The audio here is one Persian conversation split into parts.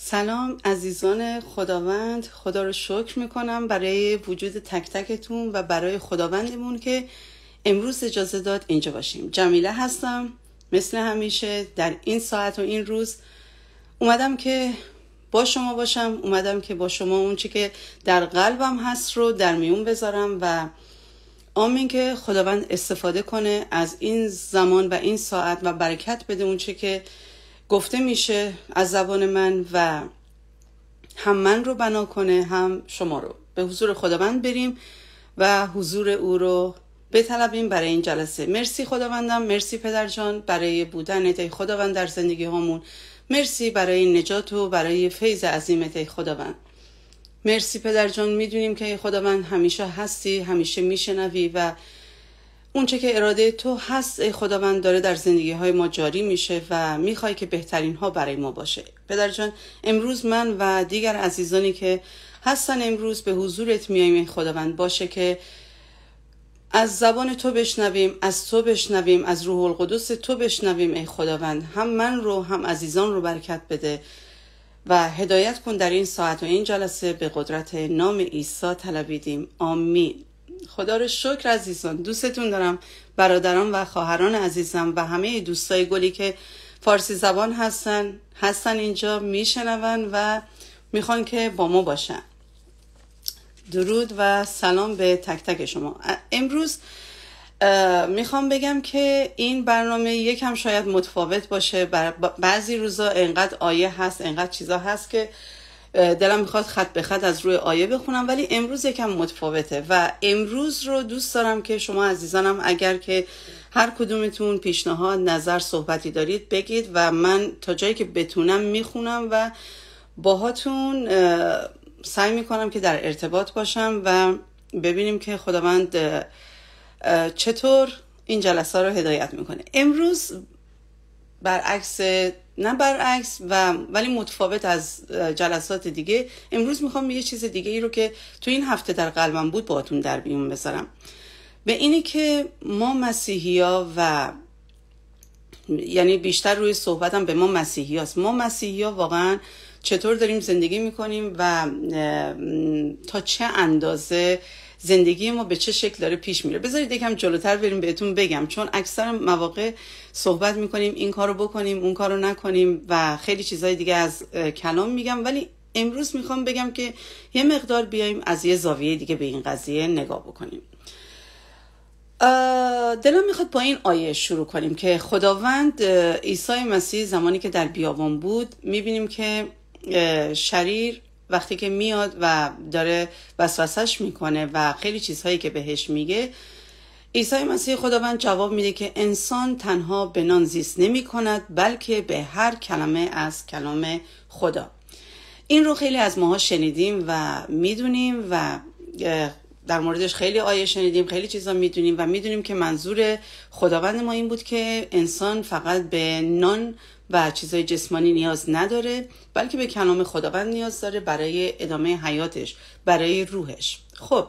سلام عزیزان خداوند خدا رو شکر میکنم برای وجود تک تکتون و برای خداوندمون که امروز اجازه داد اینجا باشیم جمیله هستم مثل همیشه در این ساعت و این روز اومدم که با شما باشم اومدم که با شما اون که در قلبم هست رو در میون بذارم و آمین که خداوند استفاده کنه از این زمان و این ساعت و برکت بده اون که گفته میشه از زبان من و هم من رو بنا کنه هم شما رو به حضور خداوند بریم و حضور او رو بطلبیم برای این جلسه مرسی خداوندم مرسی پدر جان برای بودن ای خداوند در زندگی هامون مرسی برای نجات و برای فیض عظیمت ای خداوند مرسی پدر جان میدونیم که ای خداوند همیشه هستی همیشه میشنوی و اونچه که اراده تو هست ای خداوند داره در زندگی های ما جاری میشه و میخوای که بهترین ها برای ما باشه پدر جان امروز من و دیگر عزیزانی که هستن امروز به حضورت میاییم ای خداوند باشه که از زبان تو بشنویم از تو بشنویم از روح القدس تو بشنویم ای خداوند هم من رو هم عزیزان رو برکت بده و هدایت کن در این ساعت و این جلسه به قدرت نام عیسی طلبیدیم آمین خدا رو شکر عزیزان دوستتون دارم برادران و خواهران عزیزم و همه دوستای گلی که فارسی زبان هستن هستن اینجا میشنون و میخوان که با ما باشن درود و سلام به تک تک شما امروز میخوام بگم که این برنامه یکم شاید متفاوت باشه بعضی روزا انقدر آیه هست انقدر چیزا هست که دلم میخواد خط به خط از روی آیه بخونم ولی امروز یکم متفاوته و امروز رو دوست دارم که شما عزیزانم اگر که هر کدومتون پیشنهاد نظر صحبتی دارید بگید و من تا جایی که بتونم میخونم و باهاتون سعی میکنم که در ارتباط باشم و ببینیم که خداوند چطور این جلسه رو هدایت میکنه امروز برعکس نه برعکس و ولی متفاوت از جلسات دیگه امروز میخوام یه چیز دیگه ای رو که تو این هفته در قلبم بود باهاتون در بیون بذارم به اینی که ما مسیحی ها و یعنی بیشتر روی صحبتم به ما مسیحی هاست. ما مسیحی ها واقعا چطور داریم زندگی میکنیم و تا چه اندازه زندگی ما به چه شکل داره پیش میره بذارید یکم جلوتر بریم بهتون بگم چون اکثر مواقع صحبت میکنیم این کارو بکنیم اون کارو نکنیم و خیلی چیزهای دیگه از کلام میگم ولی امروز میخوام بگم که یه مقدار بیایم از یه زاویه دیگه به این قضیه نگاه بکنیم دلم میخواد با این آیه شروع کنیم که خداوند عیسی مسیح زمانی که در بیابان بود میبینیم که شریر وقتی که میاد و داره وسوسش میکنه و خیلی چیزهایی که بهش میگه عیسی مسیح خداوند جواب میده که انسان تنها به نان زیست نمی کند بلکه به هر کلمه از کلام خدا این رو خیلی از ماها شنیدیم و میدونیم و در موردش خیلی آیه شنیدیم خیلی چیزا میدونیم و میدونیم که منظور خداوند ما این بود که انسان فقط به نان و چیزای جسمانی نیاز نداره بلکه به کلام خداوند نیاز داره برای ادامه حیاتش برای روحش خب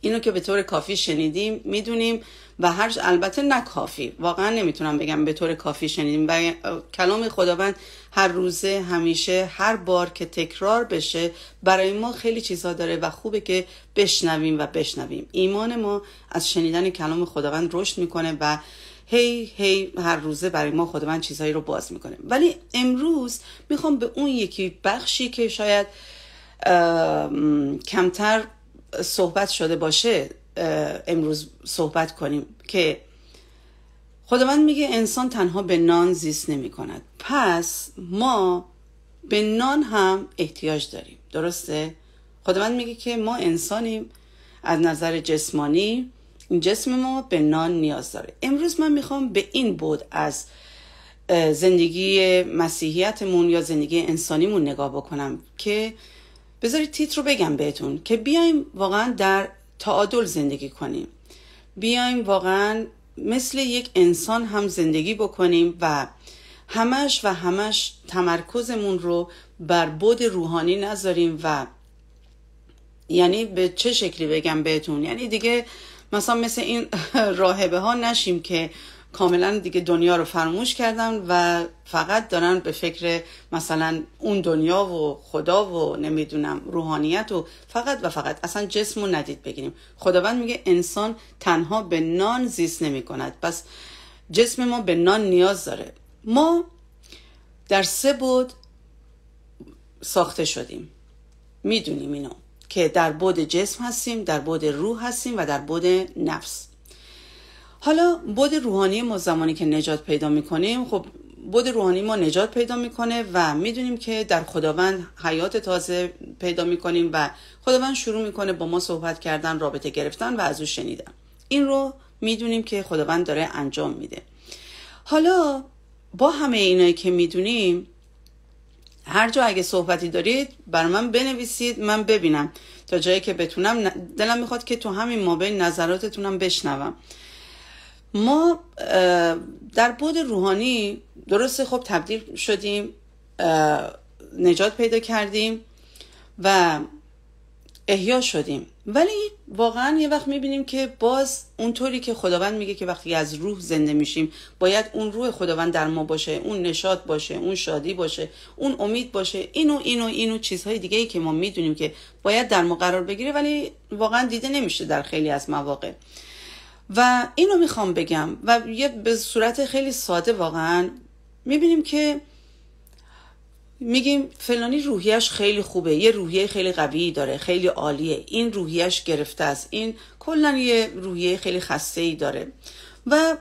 اینو که به طور کافی شنیدیم میدونیم و هر البته نه کافی واقعا نمیتونم بگم به طور کافی شنیدیم و کلام خداوند هر روزه همیشه هر بار که تکرار بشه برای ما خیلی چیزها داره و خوبه که بشنویم و بشنویم ایمان ما از شنیدن کلام خداوند رشد میکنه و هی هی هر روزه برای ما خود چیزهایی رو باز میکنه ولی امروز میخوام به اون یکی بخشی که شاید کمتر صحبت شده باشه امروز صحبت کنیم که خداوند میگه انسان تنها به نان زیست نمی کند پس ما به نان هم احتیاج داریم درسته؟ خداوند میگه که ما انسانیم از نظر جسمانی جسم ما به نان نیاز داره امروز من میخوام به این بود از زندگی مسیحیتمون یا زندگی انسانیمون نگاه بکنم که بذارید تیت رو بگم بهتون که بیایم واقعا در تعادل زندگی کنیم بیایم واقعا مثل یک انسان هم زندگی بکنیم و همش و همش تمرکزمون رو بر بود روحانی نذاریم و یعنی به چه شکلی بگم بهتون یعنی دیگه مثلا مثل این راهبه ها نشیم که کاملا دیگه دنیا رو فراموش کردن و فقط دارن به فکر مثلا اون دنیا و خدا و نمیدونم روحانیت و فقط و فقط اصلا جسم رو ندید بگیریم خداوند میگه انسان تنها به نان زیست نمی کند پس جسم ما به نان نیاز داره ما در سه بود ساخته شدیم میدونیم اینو که در بود جسم هستیم در بود روح هستیم و در بود نفس حالا بود روحانی ما زمانی که نجات پیدا میکنیم خب بود روحانی ما نجات پیدا میکنه و میدونیم که در خداوند حیات تازه پیدا میکنیم و خداوند شروع میکنه با ما صحبت کردن رابطه گرفتن و از او شنیدن این رو میدونیم که خداوند داره انجام میده حالا با همه اینایی که میدونیم هر جا اگه صحبتی دارید بر من بنویسید من ببینم تا جایی که بتونم دلم میخواد که تو همین مابین نظراتتونم بشنوم ما در بود روحانی درسته خب تبدیل شدیم نجات پیدا کردیم و احیا شدیم ولی واقعا یه وقت میبینیم که باز اونطوری که خداوند میگه که وقتی از روح زنده میشیم باید اون روح خداوند در ما باشه اون نشاط باشه اون شادی باشه اون امید باشه اینو اینو اینو چیزهای دیگه ای که ما میدونیم که باید در ما قرار بگیره ولی واقعا دیده نمیشه در خیلی از مواقع و اینو میخوام بگم و یه به صورت خیلی ساده واقعا میبینیم که میگیم فلانی روحیش خیلی خوبه یه روحیه خیلی قوی داره خیلی عالیه این روحیش گرفته است این کلا یه روحیه خیلی خسته ای داره و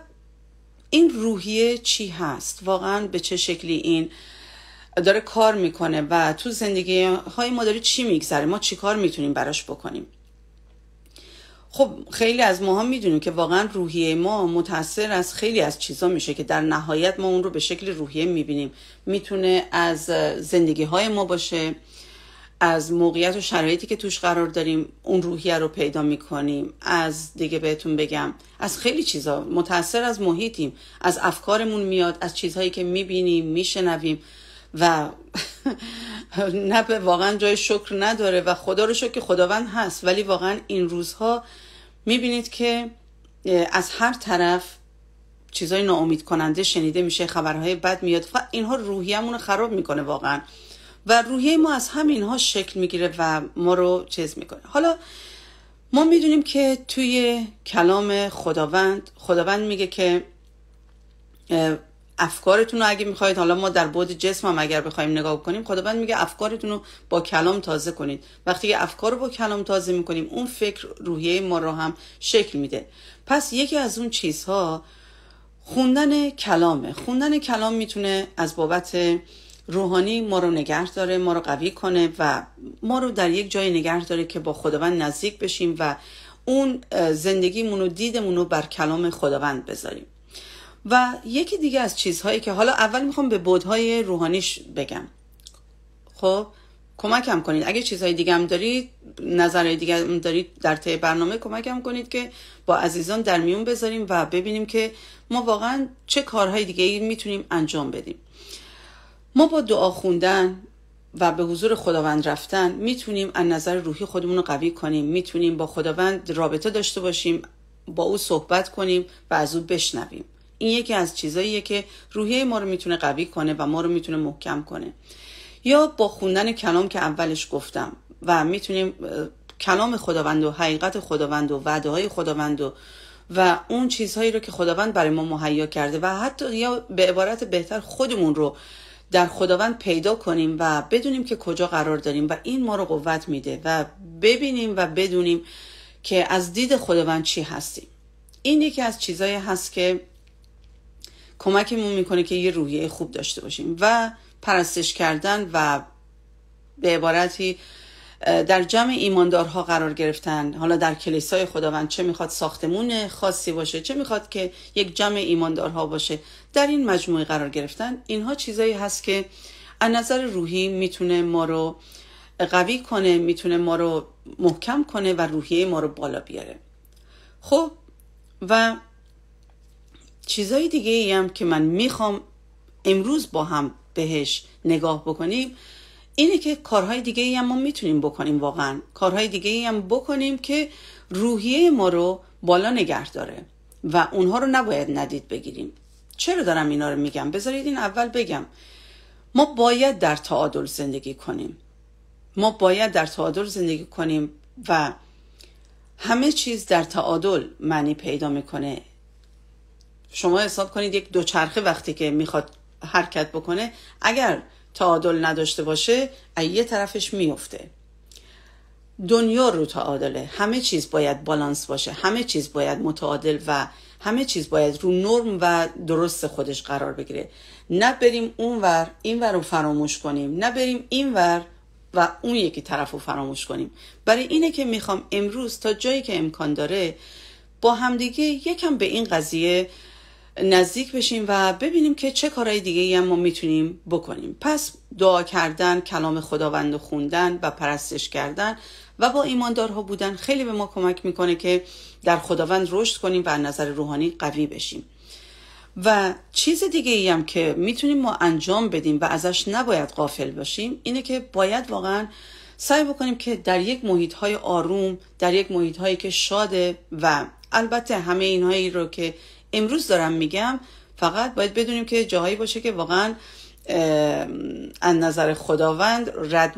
این روحیه چی هست واقعا به چه شکلی این داره کار میکنه و تو زندگی های ما داره چی میگذره ما چی کار میتونیم براش بکنیم خب خیلی از ماها میدونیم که واقعا روحیه ما متاثر از خیلی از چیزا میشه که در نهایت ما اون رو به شکل روحیه میبینیم میتونه از زندگی های ما باشه از موقعیت و شرایطی که توش قرار داریم اون روحیه رو پیدا میکنیم از دیگه بهتون بگم از خیلی چیزا متاثر از محیطیم از افکارمون میاد از چیزهایی که میبینیم میشنویم و نه واقعا جای شکر نداره و خدا رو شکر که خداوند هست ولی واقعا این روزها میبینید که از هر طرف چیزای ناامید کننده شنیده میشه خبرهای بد میاد اینها روحیهمون رو خراب میکنه واقعا و روحیه ما از همینها شکل میگیره و ما رو چیز میکنه حالا ما میدونیم که توی کلام خداوند خداوند میگه که افکارتون رو اگه میخواید حالا ما در بعد جسم هم اگر بخوایم نگاه کنیم خداوند میگه افکارتون رو با کلام تازه کنید وقتی که افکار رو با کلام تازه میکنیم اون فکر روحیه ما رو هم شکل میده پس یکی از اون چیزها خوندن کلامه خوندن کلام میتونه از بابت روحانی ما رو نگه داره ما رو قوی کنه و ما رو در یک جای نگه داره که با خداوند نزدیک بشیم و اون زندگیمون و بر کلام خداوند بذاریم و یکی دیگه از چیزهایی که حالا اول میخوام به بودهای روحانیش بگم خب کمکم کنید اگه چیزهای دیگه هم دارید نظرهای دیگه هم دارید در طی برنامه کمکم کنید که با عزیزان در میون بذاریم و ببینیم که ما واقعا چه کارهای دیگه میتونیم انجام بدیم ما با دعا خوندن و به حضور خداوند رفتن میتونیم از نظر روحی خودمون رو قوی کنیم میتونیم با خداوند رابطه داشته باشیم با او صحبت کنیم و از او بشنویم این یکی از چیزاییه که روحیه ما رو میتونه قوی کنه و ما رو میتونه محکم کنه یا با خوندن کلام که اولش گفتم و میتونیم کلام خداوند و حقیقت خداوند و وعده های خداوند و و اون چیزهایی رو که خداوند برای ما مهیا کرده و حتی یا به عبارت بهتر خودمون رو در خداوند پیدا کنیم و بدونیم که کجا قرار داریم و این ما رو قوت میده و ببینیم و بدونیم که از دید خداوند چی هستیم این یکی از چیزهایی هست که کمکمون میکنه که یه روحیه خوب داشته باشیم و پرستش کردن و به عبارتی در جمع ایماندارها قرار گرفتن حالا در کلیسای خداوند چه میخواد ساختمون خاصی باشه چه میخواد که یک جمع ایماندارها باشه در این مجموعه قرار گرفتن اینها چیزایی هست که از نظر روحی میتونه ما رو قوی کنه میتونه ما رو محکم کنه و روحیه ما رو بالا بیاره خب و چیزای دیگه ای هم که من میخوام امروز با هم بهش نگاه بکنیم اینه که کارهای دیگه ای هم ما میتونیم بکنیم واقعا کارهای دیگه ای هم بکنیم که روحیه ما رو بالا نگه داره و اونها رو نباید ندید بگیریم چرا دارم اینا رو میگم بذارید این اول بگم ما باید در تعادل زندگی کنیم ما باید در تعادل زندگی کنیم و همه چیز در تعادل معنی پیدا میکنه شما حساب کنید یک دوچرخه وقتی که میخواد حرکت بکنه اگر تعادل نداشته باشه یه طرفش میفته دنیا رو تعادله همه چیز باید بالانس باشه همه چیز باید متعادل و همه چیز باید رو نرم و درست خودش قرار بگیره نه بریم اون این ور رو فراموش کنیم نه بریم این ور و اون یکی طرف رو فراموش کنیم برای اینه که میخوام امروز تا جایی که امکان داره با همدیگه یکم به این قضیه نزدیک بشیم و ببینیم که چه کارهای دیگه هم ما میتونیم بکنیم پس دعا کردن کلام خداوند خوندن و پرستش کردن و با ایماندارها بودن خیلی به ما کمک میکنه که در خداوند رشد کنیم و از نظر روحانی قوی بشیم و چیز دیگه هم که میتونیم ما انجام بدیم و ازش نباید قافل باشیم اینه که باید واقعا سعی بکنیم که در یک محیط های آروم در یک محیط که شاده و البته همه اینهایی رو که امروز دارم میگم فقط باید بدونیم که جاهایی باشه که واقعا از نظر خداوند رد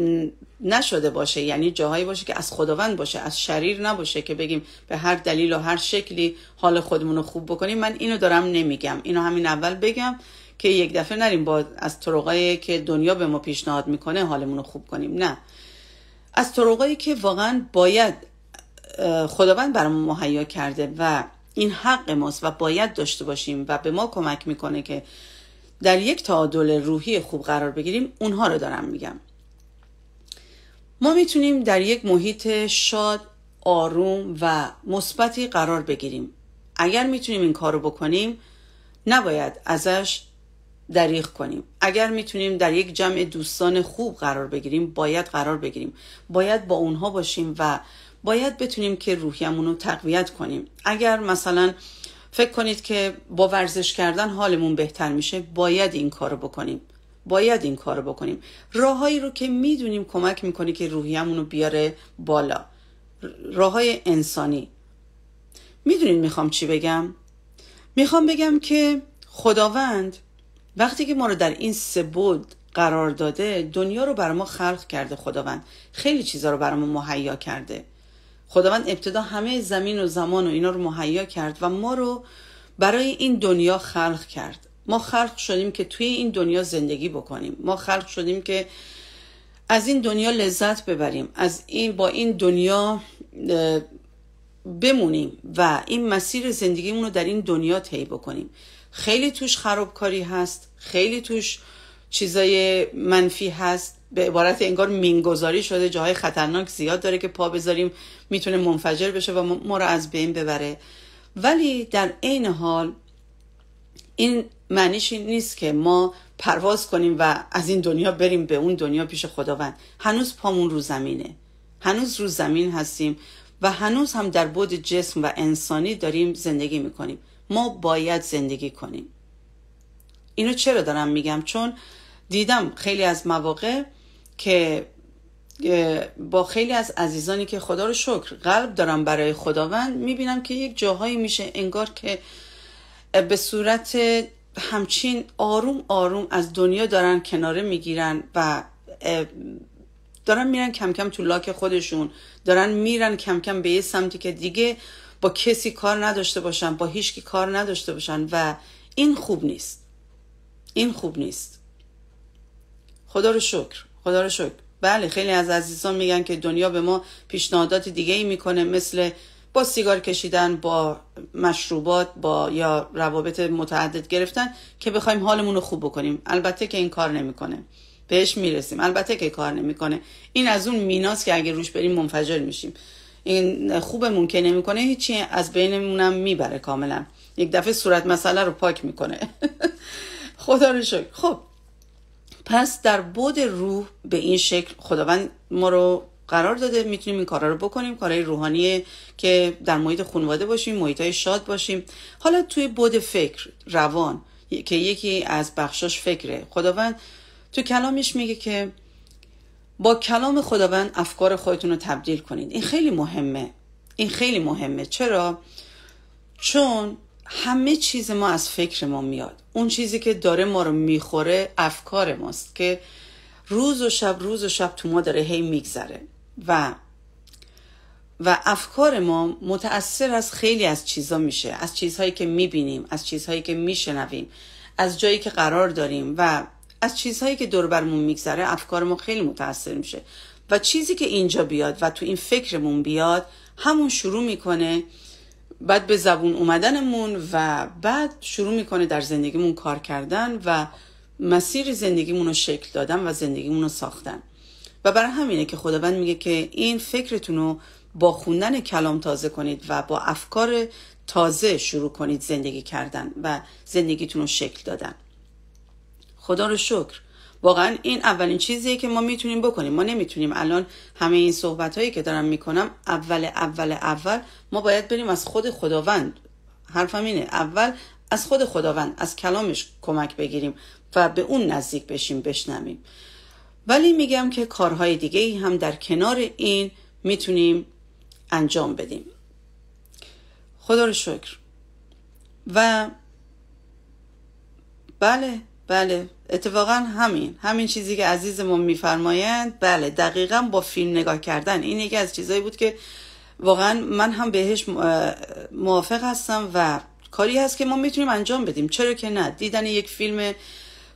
نشده باشه یعنی جاهایی باشه که از خداوند باشه از شریر نباشه که بگیم به هر دلیل و هر شکلی حال خودمون رو خوب بکنیم من اینو دارم نمیگم اینو همین اول بگم که یک دفعه نریم با از طرقایی که دنیا به ما پیشنهاد میکنه حالمون رو خوب کنیم نه از طرقایی که واقعا باید خداوند برامون مهیا کرده و این حق ماست و باید داشته باشیم و به ما کمک میکنه که در یک تعادل روحی خوب قرار بگیریم اونها رو دارم میگم ما میتونیم در یک محیط شاد آروم و مثبتی قرار بگیریم اگر میتونیم این کار رو بکنیم نباید ازش دریغ کنیم اگر میتونیم در یک جمع دوستان خوب قرار بگیریم باید قرار بگیریم باید با اونها باشیم و باید بتونیم که روحیمون رو تقویت کنیم اگر مثلا فکر کنید که با ورزش کردن حالمون بهتر میشه باید این کارو بکنیم باید این کارو بکنیم راههایی رو که میدونیم کمک میکنه که روحیمون رو بیاره بالا راههای انسانی میدونید میخوام چی بگم میخوام بگم که خداوند وقتی که ما رو در این سه بود قرار داده دنیا رو بر ما خلق کرده خداوند خیلی چیزا رو بر ما مهیا کرده خداوند ابتدا همه زمین و زمان و اینا رو مهیا کرد و ما رو برای این دنیا خلق کرد ما خلق شدیم که توی این دنیا زندگی بکنیم ما خلق شدیم که از این دنیا لذت ببریم از این با این دنیا بمونیم و این مسیر زندگیمون رو در این دنیا طی بکنیم خیلی توش خرابکاری هست خیلی توش چیزای منفی هست به عبارت انگار مینگذاری شده جاهای خطرناک زیاد داره که پا بذاریم میتونه منفجر بشه و ما رو از بین ببره ولی در عین حال این معنیش این نیست که ما پرواز کنیم و از این دنیا بریم به اون دنیا پیش خداوند هنوز پامون رو زمینه هنوز رو زمین هستیم و هنوز هم در بود جسم و انسانی داریم زندگی میکنیم ما باید زندگی کنیم اینو چرا دارم میگم چون دیدم خیلی از مواقع که با خیلی از عزیزانی که خدا رو شکر قلب دارم برای خداوند میبینم که یک جاهایی میشه انگار که به صورت همچین آروم آروم از دنیا دارن کناره میگیرن و دارن میرن کم کم تو لاک خودشون دارن میرن کم کم به یه سمتی که دیگه با کسی کار نداشته باشن با هیچکی کار نداشته باشن و این خوب نیست این خوب نیست خدا رو شکر خدا رو شکر بله خیلی از عزیزان میگن که دنیا به ما پیشنهادات دیگه ای میکنه مثل با سیگار کشیدن با مشروبات با یا روابط متعدد گرفتن که بخوایم حالمون رو خوب بکنیم البته که این کار نمیکنه بهش میرسیم البته که کار نمیکنه این از اون میناست که اگه روش بریم منفجر میشیم این خوبمون که نمیکنه هیچی از بینمونم میبره کاملا یک دفعه صورت مسئله رو پاک میکنه خدا رو شکر خب پس در بود روح به این شکل خداوند ما رو قرار داده میتونیم این کارا رو بکنیم کارهای روحانی که در محیط خانواده باشیم محیط های شاد باشیم حالا توی بود فکر روان که یکی از بخشاش فکره خداوند تو کلامش میگه که با کلام خداوند افکار خودتون رو تبدیل کنید این خیلی مهمه این خیلی مهمه چرا چون همه چیز ما از فکر ما میاد اون چیزی که داره ما رو میخوره افکار ماست که روز و شب روز و شب تو ما داره هی میگذره و و افکار ما متأثر از خیلی از چیزا میشه از چیزهایی که میبینیم از چیزهایی که میشنویم از جایی که قرار داریم و از چیزهایی که دور برمون میگذره افکار ما خیلی متاثر میشه و چیزی که اینجا بیاد و تو این فکرمون بیاد همون شروع میکنه بعد به زبون اومدنمون و بعد شروع میکنه در زندگیمون کار کردن و مسیر زندگیمون رو شکل دادن و زندگیمون رو ساختن و برای همینه که خداوند میگه که این فکرتون رو با خوندن کلام تازه کنید و با افکار تازه شروع کنید زندگی کردن و زندگیتون رو شکل دادن خدا رو شکر واقعا این اولین چیزیه که ما میتونیم بکنیم ما نمیتونیم الان همه این صحبت هایی که دارم میکنم اول اول اول ما باید بریم از خود خداوند حرفم اینه اول از خود خداوند از کلامش کمک بگیریم و به اون نزدیک بشیم بشنویم ولی میگم که کارهای دیگه ای هم در کنار این میتونیم انجام بدیم خدا رو شکر و بله بله اتفاقا همین همین چیزی که عزیزمون میفرمایند بله دقیقا با فیلم نگاه کردن این یکی از چیزایی بود که واقعا من هم بهش موافق هستم و کاری هست که ما میتونیم انجام بدیم چرا که نه دیدن یک فیلم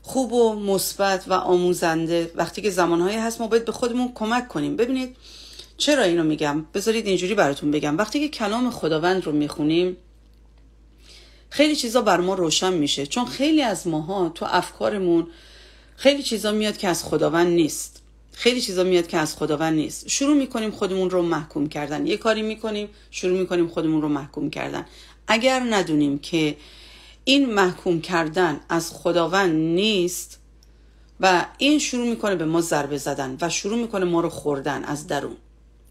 خوب و مثبت و آموزنده وقتی که زمانهایی هست ما باید به خودمون کمک کنیم ببینید چرا اینو میگم بذارید اینجوری براتون بگم وقتی که کلام خداوند رو میخونیم خیلی چیزا بر ما روشن میشه چون خیلی از ماها تو افکارمون خیلی چیزا میاد که از خداوند نیست خیلی چیزا میاد که از خداوند نیست شروع میکنیم خودمون رو محکوم کردن یه کاری میکنیم شروع میکنیم خودمون رو محکوم کردن اگر ندونیم که این محکوم کردن از خداوند نیست و این شروع میکنه به ما ضربه زدن و شروع میکنه ما رو خوردن از درون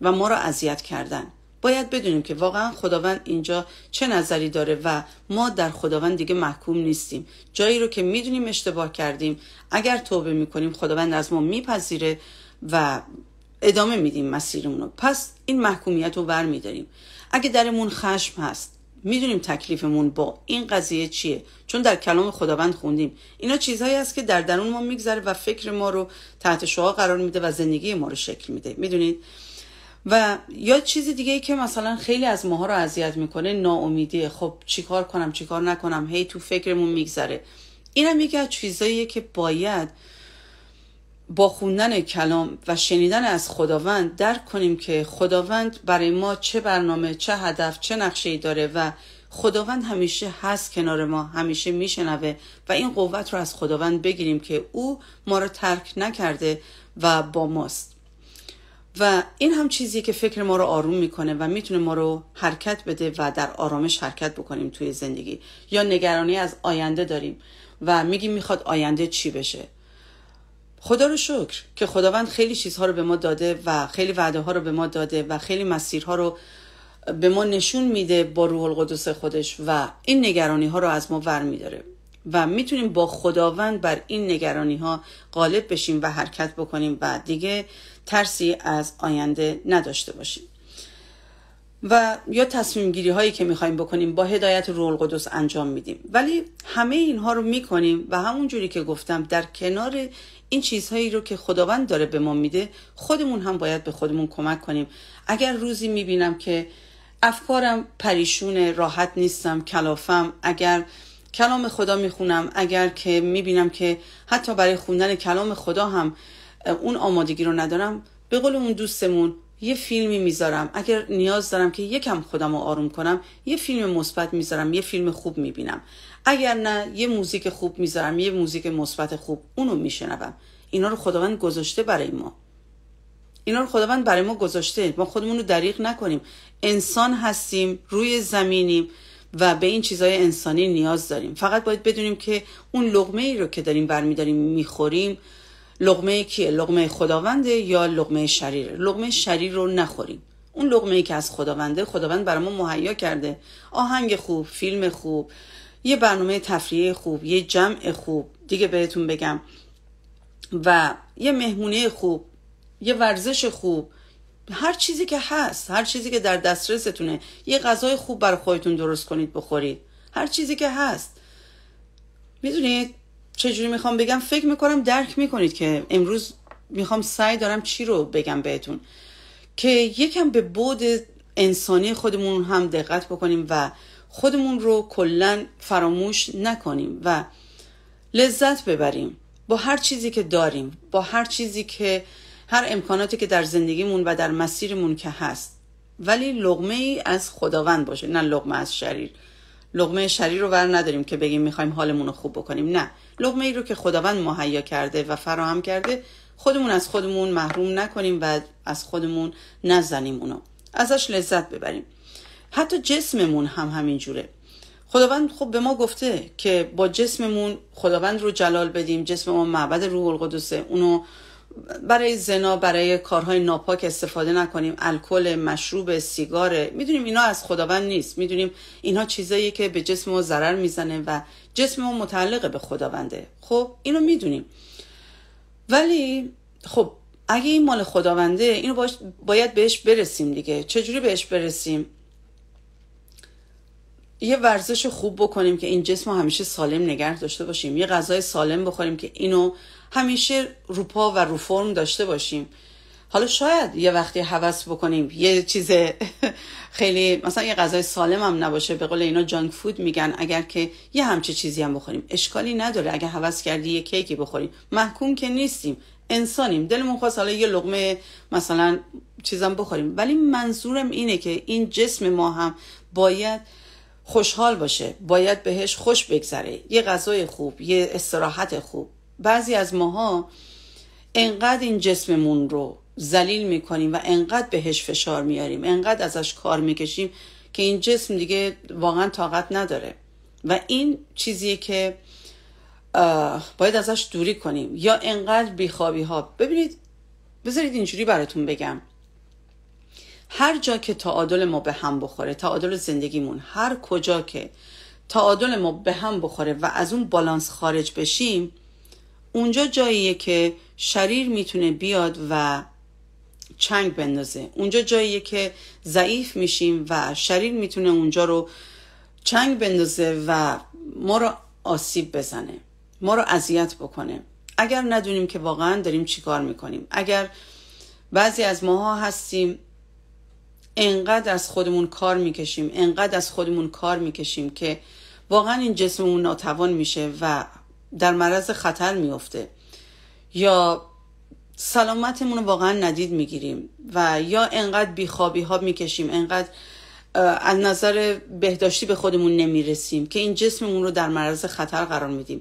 و ما رو اذیت کردن باید بدونیم که واقعا خداوند اینجا چه نظری داره و ما در خداوند دیگه محکوم نیستیم جایی رو که میدونیم اشتباه کردیم اگر توبه میکنیم خداوند از ما میپذیره و ادامه میدیم مسیرمون رو پس این محکومیت رو ور اگه درمون خشم هست میدونیم تکلیفمون با این قضیه چیه چون در کلام خداوند خوندیم اینا چیزهایی است که در درون ما میگذره و فکر ما رو تحت شعا قرار میده و زندگی ما رو شکل میده میدونید و یا چیز دیگه که مثلا خیلی از ماها رو اذیت میکنه ناامیدی خب چیکار کنم چیکار نکنم هی تو فکرمون میگذره اینم یکی از چیزاییه که باید با خوندن کلام و شنیدن از خداوند درک کنیم که خداوند برای ما چه برنامه چه هدف چه نقشه ای داره و خداوند همیشه هست کنار ما همیشه میشنوه و این قوت رو از خداوند بگیریم که او ما رو ترک نکرده و با ماست و این هم چیزی که فکر ما رو آروم میکنه و میتونه ما رو حرکت بده و در آرامش حرکت بکنیم توی زندگی یا نگرانی از آینده داریم و میگیم میخواد آینده چی بشه خدا رو شکر که خداوند خیلی چیزها رو به ما داده و خیلی وعده ها رو به ما داده و خیلی مسیرها رو به ما نشون میده با روح القدس خودش و این نگرانی ها رو از ما ور میداره و میتونیم با خداوند بر این نگرانی ها غالب بشیم و حرکت بکنیم و دیگه ترسی از آینده نداشته باشیم و یا تصمیم گیری هایی که میخوایم بکنیم با هدایت روح قدس انجام میدیم ولی همه اینها رو میکنیم و همون جوری که گفتم در کنار این چیزهایی رو که خداوند داره به ما میده خودمون هم باید به خودمون کمک کنیم اگر روزی میبینم که افکارم پریشون راحت نیستم کلافم اگر کلام خدا میخونم اگر که میبینم که حتی برای خوندن کلام خدا هم اون آمادگی رو ندارم به قول اون دوستمون یه فیلمی میذارم اگر نیاز دارم که یکم خودم رو آروم کنم یه فیلم مثبت میذارم یه فیلم خوب میبینم اگر نه یه موزیک خوب میذارم یه موزیک مثبت خوب اونو میشنوم اینا رو خداوند گذاشته برای ما اینا رو خداوند برای ما گذاشته ما خودمون رو دریغ نکنیم انسان هستیم روی زمینیم و به این چیزهای انسانی نیاز داریم فقط باید بدونیم که اون لغمه ای رو که داریم برمیداریم میخوریم لغمه که لغمه خداونده یا لغمه شریره لغمه شریر رو نخوریم اون لغمه ای که از خداونده خداوند برای ما مهیا کرده آهنگ خوب فیلم خوب یه برنامه تفریحی خوب یه جمع خوب دیگه بهتون بگم و یه مهمونه خوب یه ورزش خوب هر چیزی که هست هر چیزی که در دسترستونه یه غذای خوب برای خودتون درست کنید بخورید هر چیزی که هست میدونید چجوری میخوام بگم فکر میکنم درک میکنید که امروز میخوام سعی دارم چی رو بگم بهتون که یکم به بود انسانی خودمون هم دقت بکنیم و خودمون رو کلا فراموش نکنیم و لذت ببریم با هر چیزی که داریم با هر چیزی که هر امکاناتی که در زندگیمون و در مسیرمون که هست ولی لغمه ای از خداوند باشه نه لغمه از شریر لغمه شریر رو ور نداریم که بگیم میخوایم حالمون رو خوب بکنیم نه لغمه ای رو که خداوند مهیا کرده و فراهم کرده خودمون از خودمون محروم نکنیم و از خودمون نزنیم اونو ازش لذت ببریم حتی جسممون هم همینجوره خداوند خب به ما گفته که با جسممون خداوند رو جلال بدیم جسم ما معبد روح القدسه اونو برای زنا برای کارهای ناپاک استفاده نکنیم الکل مشروب سیگار میدونیم اینا از خداوند نیست میدونیم اینها چیزایی که به جسم ما ضرر میزنه و جسم ما متعلق به خداونده خب اینو میدونیم ولی خب اگه این مال خداونده اینو باید بهش برسیم دیگه چجوری بهش برسیم یه ورزش خوب بکنیم که این جسم رو همیشه سالم نگه داشته باشیم یه غذای سالم بخوریم که اینو همیشه روپا و روفرم داشته باشیم حالا شاید یه وقتی حوض بکنیم یه چیز خیلی مثلا یه غذای سالم هم نباشه به قول اینا جانک فود میگن اگر که یه همچی چیزی هم بخوریم اشکالی نداره اگر حوض کردی یه کیکی بخوریم محکوم که نیستیم انسانیم دلمون خواست حالا یه لقمه مثلا چیزم بخوریم ولی منظورم اینه که این جسم ما هم باید خوشحال باشه باید بهش خوش بگذره یه غذای خوب یه استراحت خوب بعضی از ماها انقدر این جسممون رو زلیل میکنیم و انقدر بهش فشار میاریم انقدر ازش کار میکشیم که این جسم دیگه واقعا طاقت نداره و این چیزیه که باید ازش دوری کنیم یا انقدر بیخوابی ها ببینید بذارید اینجوری براتون بگم هر جا که تعادل ما به هم بخوره تعادل زندگیمون هر کجا که تعادل ما به هم بخوره و از اون بالانس خارج بشیم اونجا جاییه که شریر میتونه بیاد و چنگ بندازه اونجا جاییه که ضعیف میشیم و شریر میتونه اونجا رو چنگ بندازه و ما رو آسیب بزنه ما رو اذیت بکنه اگر ندونیم که واقعا داریم چیکار میکنیم اگر بعضی از ماها هستیم انقدر از خودمون کار میکشیم انقدر از خودمون کار میکشیم که واقعا این جسممون ناتوان میشه و در معرض خطر میفته یا سلامتمون رو واقعا ندید میگیریم و یا انقدر بیخوابی ها میکشیم انقدر از نظر بهداشتی به خودمون نمیرسیم که این جسممون رو در معرض خطر قرار میدیم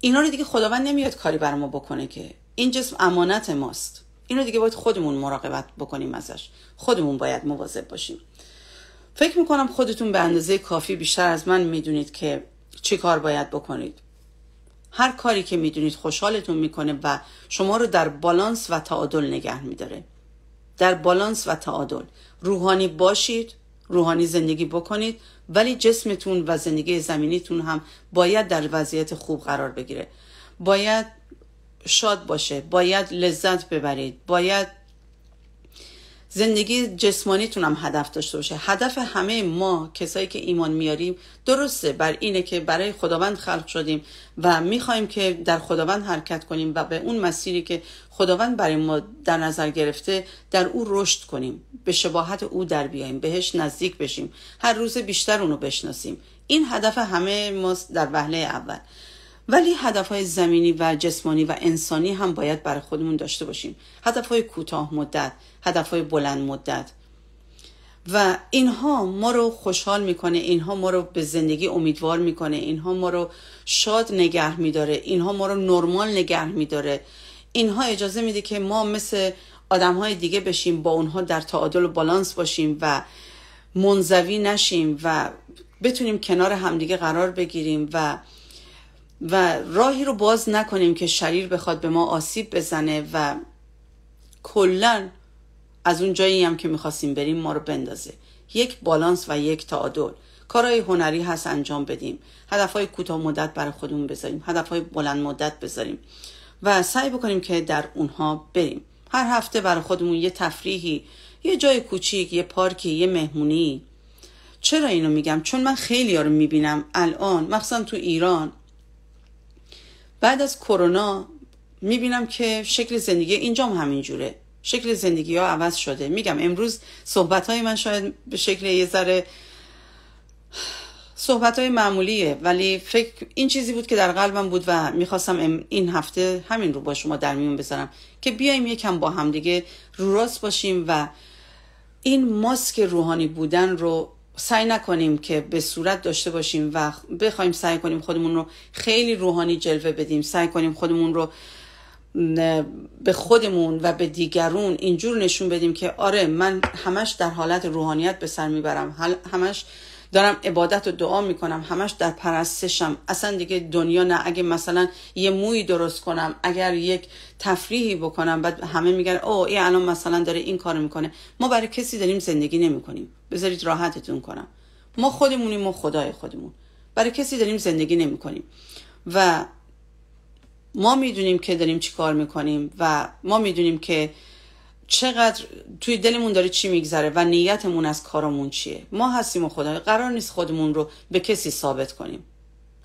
اینا رو دیگه خداوند نمیاد کاری بر ما بکنه که این جسم امانت ماست اینو دیگه باید خودمون مراقبت بکنیم ازش خودمون باید مواظب باشیم فکر میکنم خودتون به اندازه کافی بیشتر از من میدونید که چی کار باید بکنید هر کاری که میدونید خوشحالتون میکنه و شما رو در بالانس و تعادل نگه میداره در بالانس و تعادل روحانی باشید روحانی زندگی بکنید ولی جسمتون و زندگی زمینیتون هم باید در وضعیت خوب قرار بگیره باید شاد باشه باید لذت ببرید باید زندگی جسمانیتونم هدف داشته باشه هدف همه ما کسایی که ایمان میاریم درسته بر اینه که برای خداوند خلق شدیم و میخوایم که در خداوند حرکت کنیم و به اون مسیری که خداوند برای ما در نظر گرفته در او رشد کنیم به شباهت او در بیاییم بهش نزدیک بشیم هر روز بیشتر اونو بشناسیم این هدف همه ما در وهله اول ولی هدفهای زمینی و جسمانی و انسانی هم باید برای خودمون داشته باشیم هدفهای کوتاه مدت هدفهای بلند مدت و اینها ما رو خوشحال میکنه اینها ما رو به زندگی امیدوار میکنه اینها ما رو شاد نگه میداره اینها ما رو نرمال نگه میداره اینها اجازه میده که ما مثل آدم های دیگه بشیم با اونها در تعادل و بالانس باشیم و منزوی نشیم و بتونیم کنار همدیگه قرار بگیریم و و راهی رو باز نکنیم که شریر بخواد به ما آسیب بزنه و کلا از اون جایی هم که میخواستیم بریم ما رو بندازه یک بالانس و یک تعادل کارهای هنری هست انجام بدیم هدفهای کوتاه مدت برای خودمون بذاریم هدفهای بلند مدت بذاریم و سعی بکنیم که در اونها بریم هر هفته برای خودمون یه تفریحی یه جای کوچیک یه پارکی یه مهمونی چرا اینو میگم چون من خیلی ها رو میبینم الان مخصوصا تو ایران بعد از کرونا میبینم که شکل زندگی اینجام همینجوره شکل زندگی ها عوض شده میگم امروز صحبت های من شاید به شکل یه ذره صحبت های معمولیه ولی فکر این چیزی بود که در قلبم بود و میخواستم این هفته همین رو با شما در میون بذارم که بیایم یکم با همدیگه رو راست باشیم و این ماسک روحانی بودن رو سعی نکنیم که به صورت داشته باشیم و بخوایم سعی کنیم خودمون رو خیلی روحانی جلوه بدیم سعی کنیم خودمون رو به خودمون و به دیگرون اینجور نشون بدیم که آره من همش در حالت روحانیت به سر میبرم همش دارم عبادت و دعا میکنم همش در پرستشم اصلا دیگه دنیا نه اگه مثلا یه موی درست کنم اگر یک تفریحی بکنم بعد همه میگن او این الان مثلا داره این کار میکنه ما برای کسی داریم زندگی نمیکنیم بذارید راحتتون کنم ما خودمونیم و خدای خودمون برای کسی داریم زندگی نمیکنیم و ما میدونیم که داریم چی کار میکنیم و ما میدونیم که چقدر توی دلمون داره چی میگذره و نیتمون از کارمون چیه ما هستیم و خدا قرار نیست خودمون رو به کسی ثابت کنیم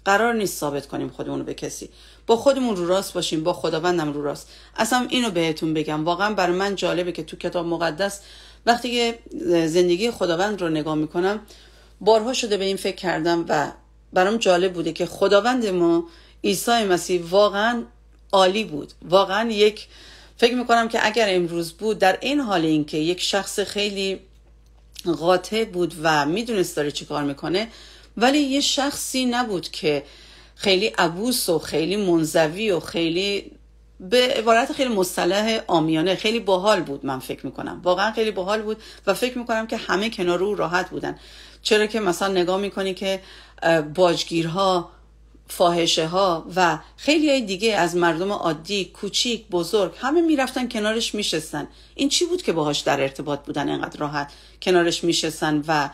قرار نیست ثابت کنیم خودمون رو به کسی با خودمون رو راست باشیم با خداوندم رو راست اصلا اینو بهتون بگم واقعا برای من جالبه که تو کتاب مقدس وقتی که زندگی خداوند رو نگاه میکنم بارها شده به این فکر کردم و برام جالب بوده که خداوند ما عیسی مسیح واقعا عالی بود واقعا یک فکر میکنم که اگر امروز بود در این حال اینکه یک شخص خیلی قاطع بود و میدونست داره چی کار میکنه ولی یه شخصی نبود که خیلی عبوس و خیلی منزوی و خیلی به عبارت خیلی مصطلح آمیانه خیلی باحال بود من فکر میکنم واقعا خیلی باحال بود و فکر میکنم که همه کنار او راحت بودن چرا که مثلا نگاه میکنی که باجگیرها فاحشه ها و خیلی های دیگه از مردم عادی کوچیک بزرگ همه میرفتن کنارش میشستن این چی بود که باهاش در ارتباط بودن انقدر راحت کنارش میشستن و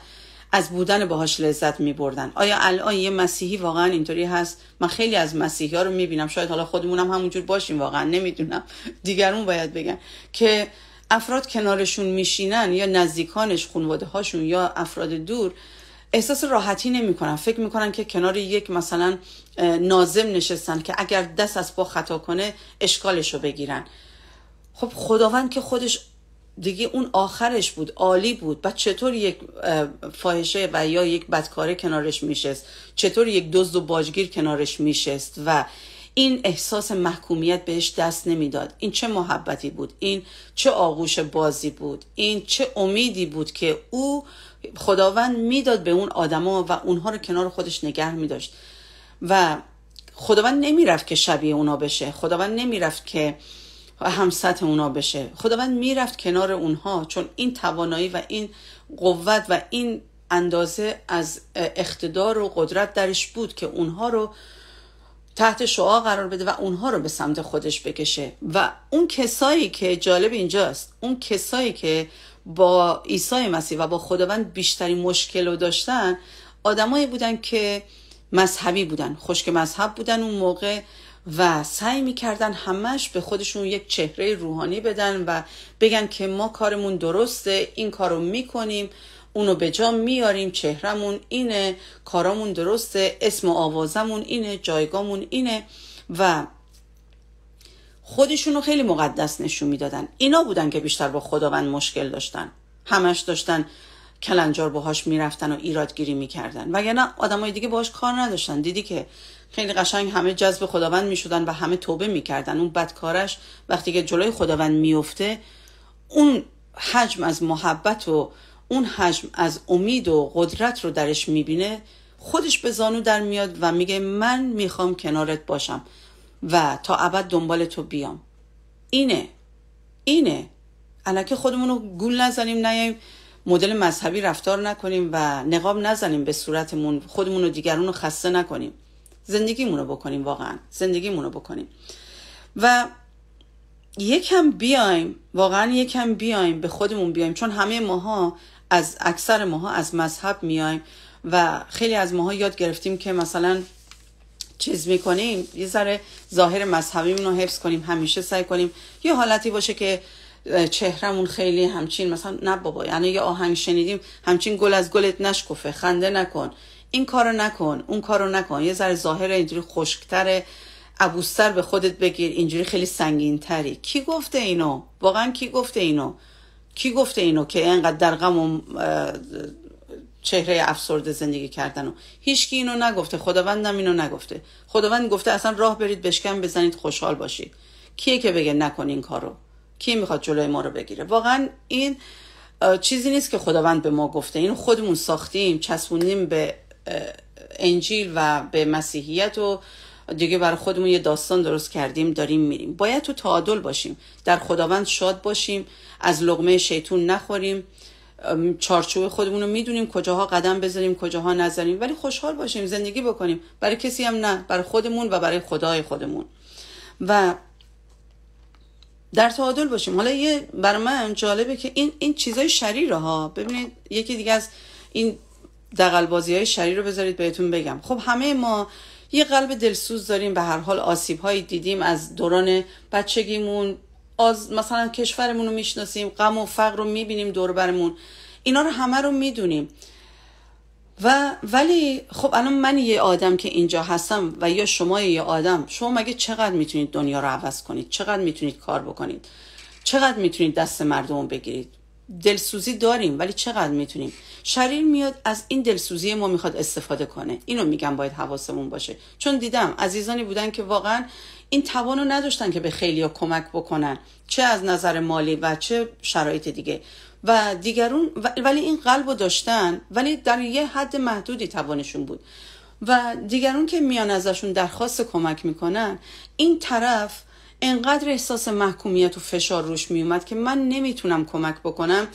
از بودن باهاش لذت می بردن آیا الان یه مسیحی واقعا اینطوری هست من خیلی از مسیحی ها رو میبینم شاید حالا خودمونم همونجور باشیم واقعا نمیدونم دیگرون باید بگن که افراد کنارشون میشینن یا نزدیکانش خونواده هاشون یا افراد دور احساس راحتی نمیکنن فکر میکنن که کنار یک مثلا نازم نشستن که اگر دست از پا خطا کنه اشکالش رو بگیرن خب خداوند که خودش دیگه اون آخرش بود عالی بود بعد چطور یک فاحشه و یا یک بدکاره کنارش میشست چطور یک دزد و باجگیر کنارش میشست و این احساس محکومیت بهش دست نمیداد این چه محبتی بود این چه آغوش بازی بود این چه امیدی بود که او خداوند میداد به اون آدما و اونها رو کنار خودش نگه داشت و خداوند رفت که شبیه اونا بشه خداوند نمیرفت که هم اونا بشه خداوند میرفت کنار اونها چون این توانایی و این قوت و این اندازه از اقتدار و قدرت درش بود که اونها رو تحت شعا قرار بده و اونها رو به سمت خودش بکشه و اون کسایی که جالب اینجاست اون کسایی که با عیسی مسیح و با خداوند بیشترین مشکل رو داشتن آدمایی بودن که مذهبی بودن خشک مذهب بودن اون موقع و سعی میکردن همش به خودشون یک چهره روحانی بدن و بگن که ما کارمون درسته این کارو میکنیم اونو به جا میاریم چهرمون اینه کارامون درسته اسم و آوازمون اینه جایگامون اینه و خودشون رو خیلی مقدس نشون میدادن اینا بودن که بیشتر با خداوند مشکل داشتن همش داشتن کلنجار باهاش میرفتن و ایرادگیری میکردن وگرنه آدمای دیگه باهاش کار نداشتن دیدی که خیلی قشنگ همه جذب خداوند میشدن و همه توبه میکردن اون بدکارش وقتی که جلوی خداوند میفته اون حجم از محبت و اون حجم از امید و قدرت رو درش میبینه خودش به زانو در میاد و میگه من میخوام کنارت باشم و تا ابد دنبال تو بیام اینه اینه الکه خودمون رو گول نزنیم نیایم مدل مذهبی رفتار نکنیم و نقاب نزنیم به صورتمون خودمون و دیگرون رو خسته نکنیم زندگیمون رو بکنیم واقعا زندگیمون رو بکنیم و یکم بیایم واقعا یکم بیایم به خودمون بیایم چون همه ماها از اکثر ماها از مذهب میایم و خیلی از ماها یاد گرفتیم که مثلا چیز میکنیم یه ذره ظاهر مذهبی رو حفظ کنیم همیشه سعی کنیم یه حالتی باشه که چهرمون خیلی همچین مثلا نه بابا یعنی یه آهنگ شنیدیم همچین گل از گلت نشکفه خنده نکن این کارو نکن اون کارو نکن یه ذره ظاهر اینجوری خشکتره ابوستر به خودت بگیر اینجوری خیلی سنگینتری کی گفته اینو واقعا کی گفته اینو کی گفته اینو که اینقدر در غم و چهره افسرد زندگی کردن و کی اینو نگفته هم اینو نگفته خداوند گفته اصلا راه برید بشکم بزنید خوشحال باشید کیه که بگه نکن این کارو کی میخواد جلوی ما رو بگیره واقعا این چیزی نیست که خداوند به ما گفته اینو خودمون ساختیم چسبونیم به انجیل و به مسیحیت و دیگه برای خودمون یه داستان درست کردیم داریم میریم باید تو تعادل باشیم در خداوند شاد باشیم از لغمه شیطون نخوریم چارچوب خودمون رو میدونیم کجاها قدم بذاریم کجاها نذاریم ولی خوشحال باشیم زندگی بکنیم برای کسی هم نه برای خودمون و برای خدای خودمون و در تعادل باشیم حالا یه بر من جالبه که این این چیزای شریر ها ببینید یکی دیگه از این دقلبازی های شریر رو بذارید بهتون بگم خب همه ما یه قلب دلسوز داریم به هر حال آسیب هایی دیدیم از دوران بچگیمون آز مثلا کشورمون رو میشناسیم غم و فقر رو میبینیم دور برمون اینا رو همه رو میدونیم و ولی خب الان من یه آدم که اینجا هستم و یا شما یه آدم شما مگه چقدر میتونید دنیا رو عوض کنید چقدر میتونید کار بکنید چقدر میتونید دست مردم بگیرید دلسوزی داریم ولی چقدر میتونیم شریر میاد از این دلسوزی ما میخواد استفاده کنه اینو میگم باید حواسمون باشه چون دیدم عزیزانی بودن که واقعا این توانو نداشتن که به خیلی کمک بکنن چه از نظر مالی و چه شرایط دیگه و دیگرون ولی این قلب داشتن ولی در یه حد محدودی توانشون بود و دیگرون که میان ازشون درخواست کمک میکنن این طرف انقدر احساس محکومیت و فشار روش میومد که من نمیتونم کمک بکنم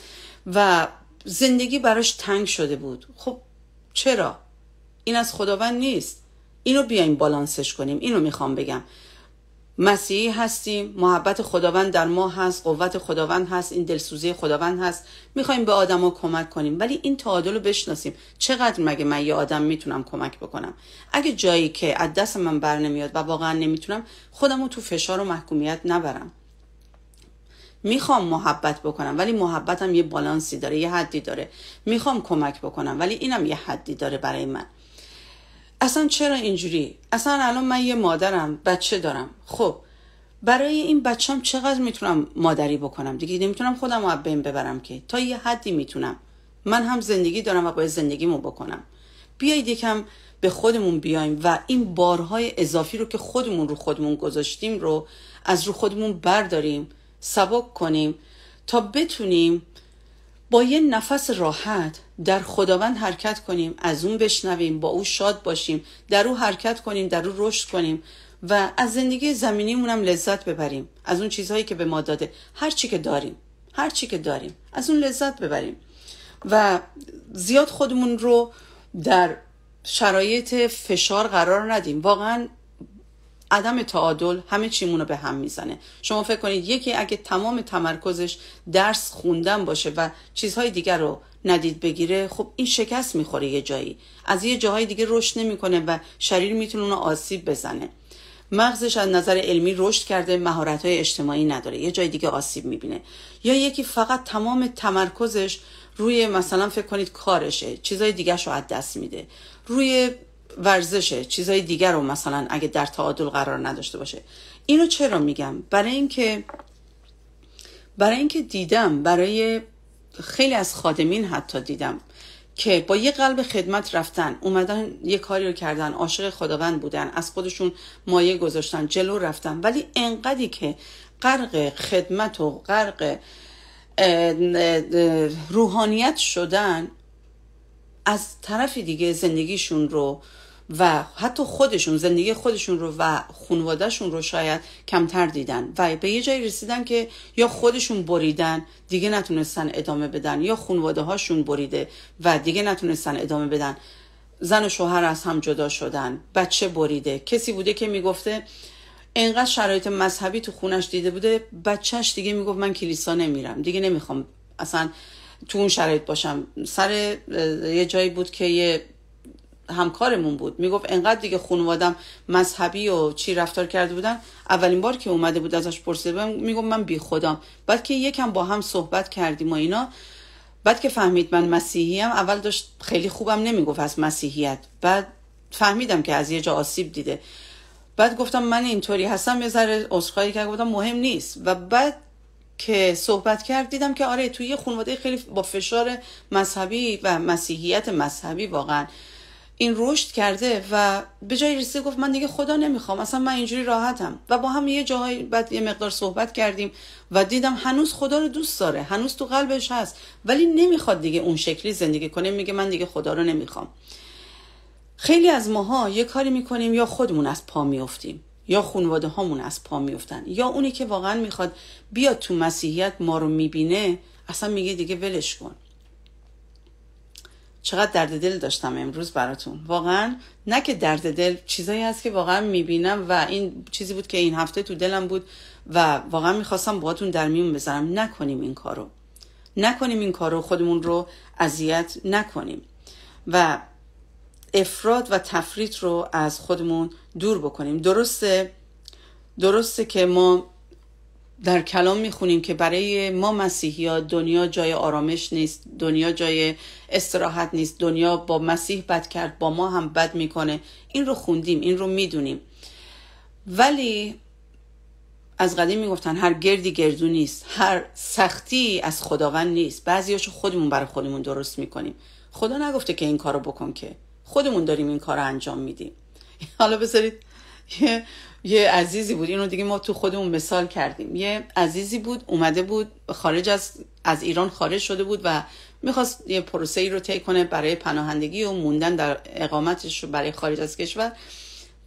و زندگی براش تنگ شده بود خب چرا این از خداوند نیست اینو بیاین بالانسش کنیم اینو میخوام بگم مسیحی هستیم محبت خداوند در ما هست قوت خداوند هست این دلسوزی خداوند هست میخوایم به آدما کمک کنیم ولی این تعادل رو بشناسیم چقدر مگه من یه آدم میتونم کمک بکنم اگه جایی که از دست من بر نمیاد و واقعا نمیتونم خودم تو فشار و محکومیت نبرم میخوام محبت بکنم ولی محبتم یه بالانسی داره یه حدی داره میخوام کمک بکنم ولی اینم یه حدی داره برای من اصلا چرا اینجوری اصلا الان من یه مادرم بچه دارم خب برای این بچم چقدر میتونم مادری بکنم دیگه نمیتونم خودم رو بین ببرم که تا یه حدی میتونم من هم زندگی دارم و باید زندگیمو بکنم بیایید یکم به خودمون بیایم و این بارهای اضافی رو که خودمون رو خودمون گذاشتیم رو از رو خودمون برداریم سبک کنیم تا بتونیم با یه نفس راحت در خداوند حرکت کنیم از اون بشنویم با او شاد باشیم در او حرکت کنیم در او رشد کنیم و از زندگی زمینیمون هم لذت ببریم از اون چیزهایی که به ما داده هر چی که داریم هر چی که داریم از اون لذت ببریم و زیاد خودمون رو در شرایط فشار قرار ندیم واقعا عدم تعادل همه چیمون رو به هم میزنه شما فکر کنید یکی اگه تمام تمرکزش درس خوندن باشه و چیزهای دیگر رو ندید بگیره خب این شکست میخوره یه جایی از یه جاهای دیگه رشد نمیکنه و شریر میتونه اونو آسیب بزنه مغزش از نظر علمی رشد کرده مهارت های اجتماعی نداره یه جای دیگه آسیب میبینه یا یکی فقط تمام تمرکزش روی مثلا فکر کنید کارشه چیزهای دیگه رو از دست میده روی ورزشه چیزای دیگر رو مثلا اگه در تعادل قرار نداشته باشه اینو چرا میگم برای اینکه برای اینکه دیدم برای خیلی از خادمین حتی دیدم که با یه قلب خدمت رفتن اومدن یه کاری رو کردن عاشق خداوند بودن از خودشون مایه گذاشتن جلو رفتن ولی انقدی که غرق خدمت و غرق روحانیت شدن از طرف دیگه زندگیشون رو و حتی خودشون زندگی خودشون رو و خانوادهشون رو شاید کمتر دیدن و به یه جایی رسیدن که یا خودشون بریدن دیگه نتونستن ادامه بدن یا خونواده هاشون بریده و دیگه نتونستن ادامه بدن زن و شوهر از هم جدا شدن بچه بریده کسی بوده که میگفته انقدر شرایط مذهبی تو خونش دیده بوده بچهش دیگه میگفت من کلیسا نمیرم دیگه نمیخوام اصلا تو اون شرایط باشم سر یه جایی بود که یه همکارمون بود میگفت انقدر دیگه خانوادم مذهبی و چی رفتار کرده بودن اولین بار که اومده بود ازش پرسیدم میگفت من بی خودم بعد که یکم با هم صحبت کردیم و اینا بعد که فهمید من مسیحیم اول داشت خیلی خوبم نمیگفت از مسیحیت بعد فهمیدم که از یه جا آسیب دیده بعد گفتم من اینطوری هستم یه ذره عذرخواهی که گفتم مهم نیست و بعد که صحبت کرد دیدم که آره توی یه خانواده خیلی با فشار مذهبی و مسیحیت مذهبی واقعا این رشد کرده و به جای رسیده گفت من دیگه خدا نمیخوام اصلا من اینجوری راحتم و با هم یه جاهای بعد یه مقدار صحبت کردیم و دیدم هنوز خدا رو دوست داره هنوز تو قلبش هست ولی نمیخواد دیگه اون شکلی زندگی کنه میگه من دیگه خدا رو نمیخوام خیلی از ماها یه کاری میکنیم یا خودمون از پا میافتیم یا خونواده هامون از پا میفتن یا اونی که واقعا میخواد بیاد تو مسیحیت ما رو میبینه اصلا میگه دیگه ولش کن چقدر درد دل داشتم امروز براتون واقعا نه که درد دل چیزایی هست که واقعا میبینم و این چیزی بود که این هفته تو دلم بود و واقعا میخواستم باهاتون در میون بذارم نکنیم این کارو نکنیم این کارو خودمون رو اذیت نکنیم و افراد و تفریط رو از خودمون دور بکنیم درسته درسته که ما در کلام میخونیم که برای ما مسیحیا دنیا جای آرامش نیست دنیا جای استراحت نیست دنیا با مسیح بد کرد با ما هم بد میکنه این رو خوندیم این رو میدونیم ولی از قدیم میگفتن هر گردی گردو نیست هر سختی از خداوند نیست بعضیاشو خودمون برای خودمون درست میکنیم خدا نگفته که این کارو بکن که خودمون داریم این کار رو انجام میدیم حالا بذارید یه عزیزی بود اینو دیگه ما تو خودمون مثال کردیم یه عزیزی بود اومده بود خارج از از ایران خارج شده بود و میخواست یه پروسه ای رو طی کنه برای پناهندگی و موندن در اقامتش رو برای خارج از کشور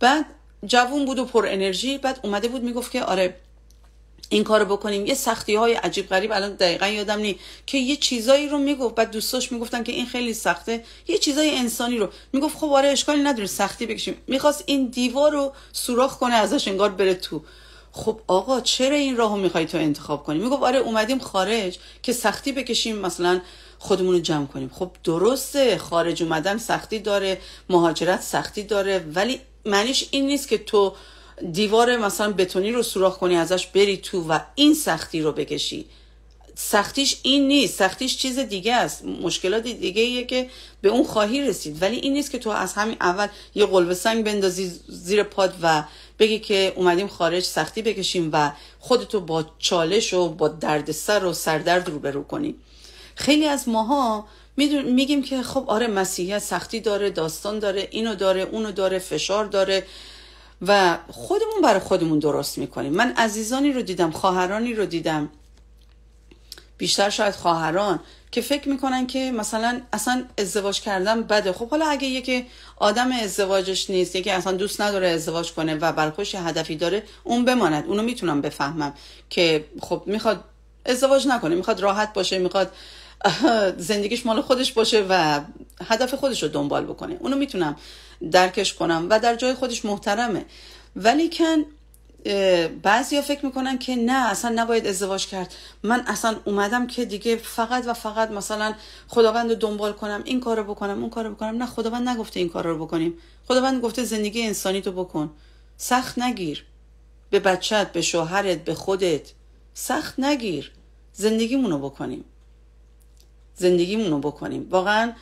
بعد جوون بود و پر انرژی بعد اومده بود میگفت که آره این کارو بکنیم یه سختی های عجیب غریب الان دقیقا یادم نی که یه چیزایی رو میگفت بعد دوستاش میگفتن که این خیلی سخته یه چیزای انسانی رو میگفت خب آره اشکالی نداره سختی بکشیم میخواست این دیوار رو سوراخ کنه ازش انگار بره تو خب آقا چرا این راهو میخوای تو انتخاب کنی میگفت آره اومدیم خارج که سختی بکشیم مثلا خودمون رو جمع کنیم خب درسته خارج اومدن سختی داره مهاجرت سختی داره ولی معنیش این نیست که تو دیوار مثلا بتونی رو سوراخ کنی ازش بری تو و این سختی رو بکشی سختیش این نیست سختیش چیز دیگه است مشکلات دیگه ایه که به اون خواهی رسید ولی این نیست که تو از همین اول یه قلب سنگ بندازی زیر پاد و بگی که اومدیم خارج سختی بکشیم و خودتو با چالش و با دردسر و سردرد روبرو کنی خیلی از ماها میگیم که خب آره مسیحیت سختی داره داستان داره اینو داره اونو داره فشار داره و خودمون برای خودمون درست میکنیم من عزیزانی رو دیدم خواهرانی رو دیدم بیشتر شاید خواهران که فکر میکنن که مثلا اصلا ازدواج کردن بده خب حالا اگه یکی آدم ازدواجش نیست یکی اصلا دوست نداره ازدواج کنه و برخوش هدفی داره اون بماند اونو میتونم بفهمم که خب میخواد ازدواج نکنه میخواد راحت باشه میخواد زندگیش مال خودش باشه و هدف خودش رو دنبال بکنه اونو میتونم درکش کنم و در جای خودش محترمه ولی کن ها فکر میکنن که نه اصلا نباید ازدواج کرد من اصلا اومدم که دیگه فقط و فقط مثلا خداوند رو دنبال کنم این کار رو بکنم اون کار رو بکنم نه خداوند نگفته این کار رو بکنیم خداوند گفته زندگی انسانی رو بکن سخت نگیر به بچت به شوهرت به خودت سخت نگیر زندگیمونو بکنیم زندگیمون رو بکنیم واقعا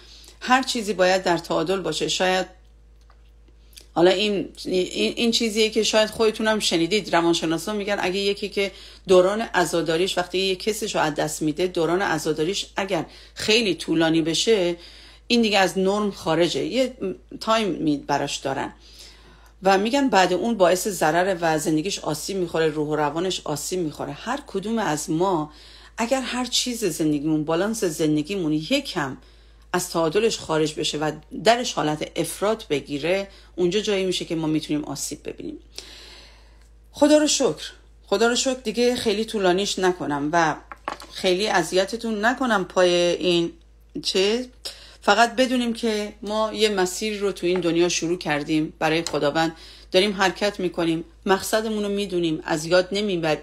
هر چیزی باید در تعادل باشه شاید حالا این, این, چیزیه که شاید خودتون هم شنیدید روانشناسا میگن اگه یکی که دوران عزاداریش وقتی یه کسش رو از دست میده دوران عزاداریش اگر خیلی طولانی بشه این دیگه از نرم خارجه یه تایم می براش دارن و میگن بعد اون باعث ضرر و زندگیش آسیب میخوره روح و روانش آسیب میخوره هر کدوم از ما اگر هر چیز زندگیمون بالانس زندگیمون یکم از تعادلش خارج بشه و درش حالت افراد بگیره اونجا جایی میشه که ما میتونیم آسیب ببینیم خدا رو شکر خدا رو شکر دیگه خیلی طولانیش نکنم و خیلی اذیتتون نکنم پای این چه فقط بدونیم که ما یه مسیر رو تو این دنیا شروع کردیم برای خداوند داریم حرکت میکنیم مقصدمون رو میدونیم از یاد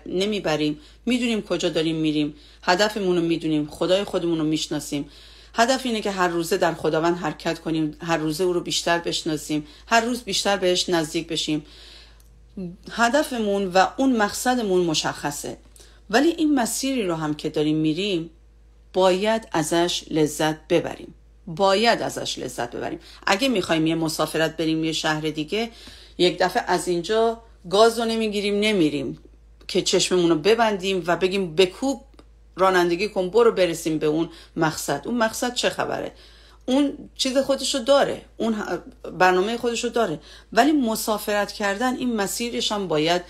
نمیبریم میدونیم کجا داریم میریم هدفمون رو میدونیم خدای خودمون رو میشناسیم هدف اینه که هر روزه در خداوند حرکت کنیم هر روزه او رو بیشتر بشناسیم هر روز بیشتر بهش نزدیک بشیم هدفمون و اون مقصدمون مشخصه ولی این مسیری رو هم که داریم میریم باید ازش لذت ببریم باید ازش لذت ببریم اگه میخوایم یه مسافرت بریم یه شهر دیگه یک دفعه از اینجا گاز رو نمیگیریم نمیریم که چشممون رو ببندیم و بگیم بکوب رانندگی کن برو برسیم به اون مقصد اون مقصد چه خبره اون چیز خودشو داره اون برنامه خودشو داره ولی مسافرت کردن این مسیرش هم باید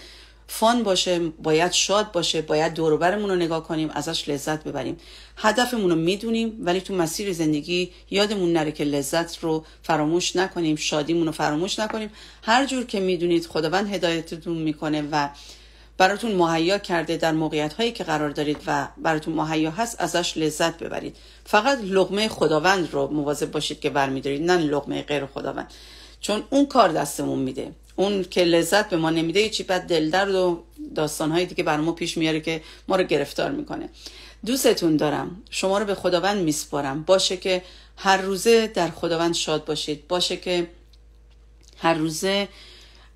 فان باشه باید شاد باشه باید دوروبرمون رو نگاه کنیم ازش لذت ببریم هدفمون رو میدونیم ولی تو مسیر زندگی یادمون نره که لذت رو فراموش نکنیم شادیمون رو فراموش نکنیم هر جور که میدونید خداوند هدایتتون میکنه و براتون مهیا کرده در موقعیت هایی که قرار دارید و براتون مهیا هست ازش لذت ببرید فقط لغمه خداوند رو مواظب باشید که برمیدارید نه لغمه غیر خداوند چون اون کار دستمون میده اون که لذت به ما نمیده یه چی بعد دلدرد و داستانهای دیگه بر ما پیش میاره که ما رو گرفتار میکنه دوستتون دارم شما رو به خداوند میسپارم باشه که هر روزه در خداوند شاد باشید باشه که هر روزه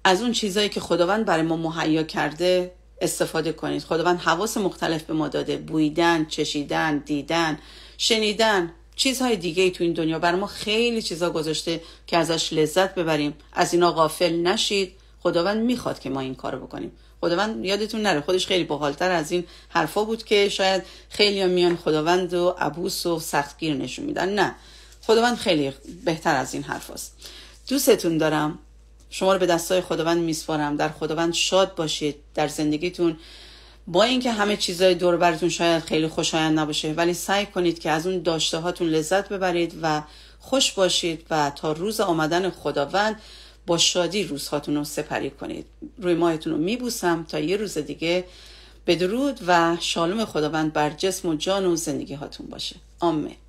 از اون چیزهایی که خداوند برای ما مهیا کرده استفاده کنید خداوند حواس مختلف به ما داده بویدن چشیدن دیدن شنیدن چیزهای دیگه ای تو این دنیا بر ما خیلی چیزا گذاشته که ازش لذت ببریم از اینا غافل نشید خداوند میخواد که ما این کارو بکنیم خداوند یادتون نره خودش خیلی باحالتر از این حرفا بود که شاید خیلی میان خداوند و عبوس و سختگیر نشون میدن نه خداوند خیلی بهتر از این حرفاست دوستتون دارم شما رو به دستای خداوند میسپارم در خداوند شاد باشید در زندگیتون با اینکه همه چیزای دور براتون شاید خیلی خوشایند نباشه ولی سعی کنید که از اون داشته هاتون لذت ببرید و خوش باشید و تا روز آمدن خداوند با شادی روزهاتون رو سپری کنید روی ماهتون رو میبوسم تا یه روز دیگه بدرود و شالوم خداوند بر جسم و جان و زندگی هاتون باشه آمین